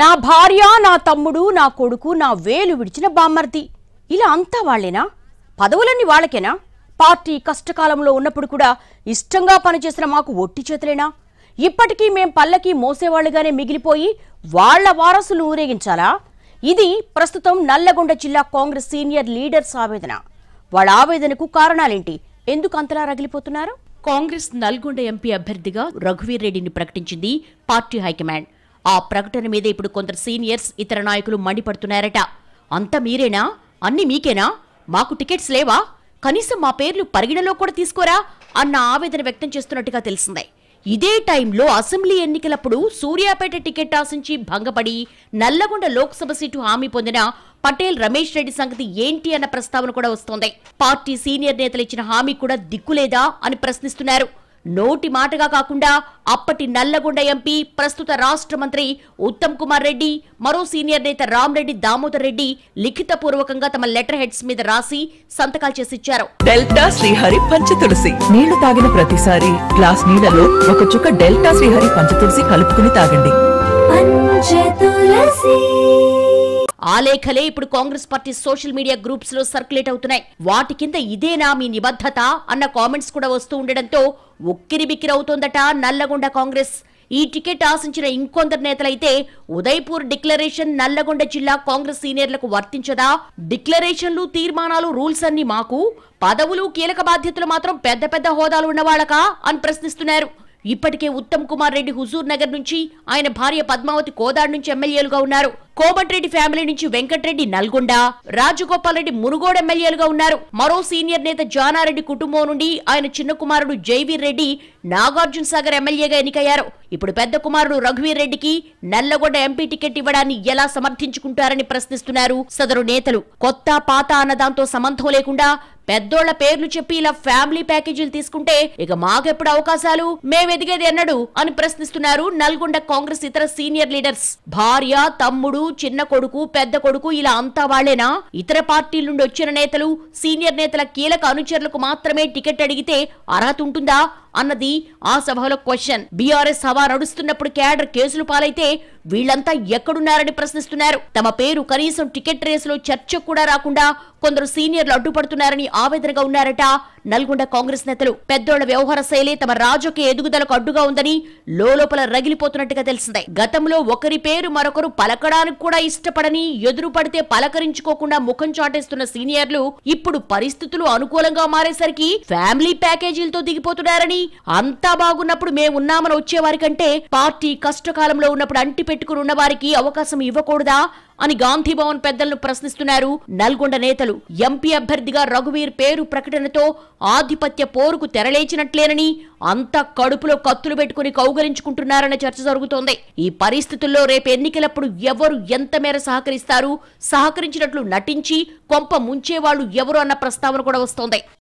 నా భార్య నా తమ్ముడు నా కొడుకు నా వేలు విడిచిన బామ్మర్ది ఇలా అంతా వాళ్లేనా పదవులన్నీ వాళ్ళకేనా పార్టీ కష్టకాలంలో ఉన్నప్పుడు కూడా ఇష్టంగా పనిచేసిన మాకు ఒట్టి చేతులేనా ఇప్పటికీ మేం పల్లకి మోసేవాళ్లుగానే మిగిలిపోయి వాళ్ల వారసులు ఊరేగించాలా ఇది ప్రస్తుతం నల్లగొండ జిల్లా కాంగ్రెస్ సీనియర్ లీడర్స్ ఆవేదన వాళ్ళ ఆవేదనకు కారణాలేంటి ఎందుకు అంతలా రగిలిపోతున్నారు కాంగ్రెస్ నల్గొండ ఎంపీ అభ్యర్థిగా రఘువీర్ రెడ్డిని ప్రకటించింది పార్టీ హైకమాండ్ ఆ ప్రకటన మీద ఇప్పుడు కొందరు సీనియర్స్ ఇతర నాయకులు మండిపడుతున్నారట అంత మీరేనా అన్ని మీకేనా మాకు టికెట్స్ లేవా కనీసం మా పేర్లు పరిగణలో కూడా తీసుకోరా అన్న ఆవేదన వ్యక్తం చేస్తున్నట్టుగా తెలిసిందే ఇదే టైంలో అసెంబ్లీ ఎన్నికలప్పుడు సూర్యాపేట టికెట్ ఆశించి భంగపడి నల్లగొండ లోక్సభ సీటు హామీ పొందిన పటేల్ రమేష్ రెడ్డి సంగతి ఏంటి అన్న ప్రస్తావన కూడా వస్తోంది పార్టీ సీనియర్ నేతలు ఇచ్చిన హామీ కూడా దిక్కులేదా అని ప్రశ్నిస్తున్నారు నోటి మాటగా కాకుండా అప్పటి నల్లగొండ ఎంపీ ప్రస్తుత రాష్ట్ర మంత్రి ఉత్తమ్ కుమార్ రెడ్డి మరో సీనియర్ నేత రామ్రెడ్డి దామోదర్ రెడ్డి లిఖితపూర్వకంగా తమ లెటర్ హెడ్స్ మీద రాసి సంతకాలు చేసి ఇచ్చారు డెల్టా శ్రీహరి పంచతులసి నీళ్లు తాగిన ప్రతిసారి గ్లాస్ నీళ్లలో ఒక చుక్క డెల్టా శ్రీహరి పంచ తులసి కలుపుకుని తాగండి ఆ లేఖలే ఇప్పుడు Congress party social media groups లో సర్క్యులేట్ అవుతున్నాయి వాటి కింద ఇదేనా మీ నిబద్ధత అన్న కామెంట్స్ కూడా వస్తూ ఉండడంతో ఉక్కిరి బిక్కిరవుతోందట నల్లగొండ కాంగ్రెస్ ఈ టికెట్ ఆశించిన ఇంకొందరు నేతలైతే ఉదయ్పూర్ డిక్లరేషన్ నల్లగొండ జిల్లా కాంగ్రెస్ సీనియర్లకు వర్తించదా డిక్లరేషన్లు తీర్మానాలు రూల్స్ అన్ని మాకు పదవులు కీలక బాధ్యతలు మాత్రం పెద్ద పెద్ద హోదాలు ఉన్నవాళ్ళకా అని ప్రశ్నిస్తున్నారు ఇప్పటికే ఉత్తమ్ కుమార్ రెడ్డి హుజూర్ నగర్ నుంచి ఆయన భార్య పద్మావతి కోదాడ్ నుంచి ఎమ్మెల్యేలుగా ఉన్నారు కోమటిరెడ్డి ఫ్యామిలీ నుంచి వెంకటరెడ్డి నల్గొండ రాజగోపాల్ రెడ్డి మునుగోడు ఎమ్మెల్యేలుగా ఉన్నారు మరో సీనియర్ నేత జానారెడ్డి కుటుంబం నుండి ఆయన చిన్న కుమారుడు జైవీర్ రెడ్డి నాగార్జున సాగర్ ఎమ్మెల్యేగా ఎన్నికయ్యారు ఇప్పుడు పెద్ద కుమారుడు రఘువీర్ రెడ్డికి నల్లగొండ ఎంపీ టికెట్ ఇవ్వడాన్ని ఎలా సమర్థించుకుంటారని ప్రశ్నిస్తున్నారు సదరు నేతలు కొత్త పాత అన్నదాంతో సంబంధం లేకుండా పెద్దోళ్ల పేర్లు చెప్పి ఇలా ఫ్యామిలీ ప్యాకేజీలు తీసుకుంటే ఇక మాకెప్పుడు అవకాశాలు మేమెదిగేది అన్నాడు అని ప్రశ్నిస్తున్నారు నల్గొండ కాంగ్రెస్ ఇతర సీనియర్ లీడర్స్ భార్య తమ్ముడు చిన్న కొడుకు పెద్ద కొడుకు ఇలా అంతా వాళ్లేనా ఇతర పార్టీల నుండి వచ్చిన నేతలు సీనియర్ నేతల కీలక అనుచరులకు మాత్రమే టికెట్ అడిగితే అర్హత ఉంటుందా అన్నది ఆ సభలో క్వశ్చన్ బీఆర్ఎస్ సభ నడుస్తున్నప్పుడు క్యాడర్ కేసులు పాలైతే వీళ్లంతా ఎక్కడున్నారని ప్రశ్నిస్తున్నారు తమ పేరు కనీసం టికెట్ రేసులో చర్చ కూడా రాకుండా కొందరు సీనియర్లు అడ్డుపడుతున్నారని ఆవేదనగా ఉన్నారట నల్గొండ కాంగ్రెస్ నేతలు పెద్దోళ్ల వ్యవహార శైలి తమ రాజకీయ ఎదుగుదలకు అడ్డుగా ఉందని లోపల రగిలిపోతున్నట్టుగా తెలిసిందే గతంలో ఒకరి పేరు మరొకరు పలకడానికి కూడా ఇష్టపడని ఎదురు పడితే పలకరించుకోకుండా ముఖం చాటేస్తున్న సీనియర్లు ఇప్పుడు పరిస్థితులు అనుకూలంగా మారేసరికి ఫ్యామిలీ ప్యాకేజీలతో దిగిపోతున్నారని అంతా బాగున్నప్పుడు మేమున్నామని వచ్చేవారికంటే పార్టీ కష్టకాలంలో ఉన్నప్పుడు అంటి పెట్టుకుని ఉన్నవారికి అవకాశం ఇవ్వకూడదా అని గాంధీభవన్ పెద్దలను ప్రశ్నిస్తున్నారు నల్గొండ నేతలు ఎంపీ అభ్యర్థిగా రఘువీర్ పేరు ప్రకటనతో ఆధిపత్య పోరుకు తెరలేచినట్లేనని అంతా కడుపులో కత్తులు పెట్టుకుని కౌగలించుకుంటున్నారన్న చర్చ జరుగుతోంది ఈ పరిస్థితుల్లో రేపు ఎన్నికలప్పుడు ఎవరు ఎంత మేర సహకరిస్తారు సహకరించినట్లు నటించి కొంప ముంచేవాళ్లు ఎవరు అన్న ప్రస్తావన కూడా వస్తోంది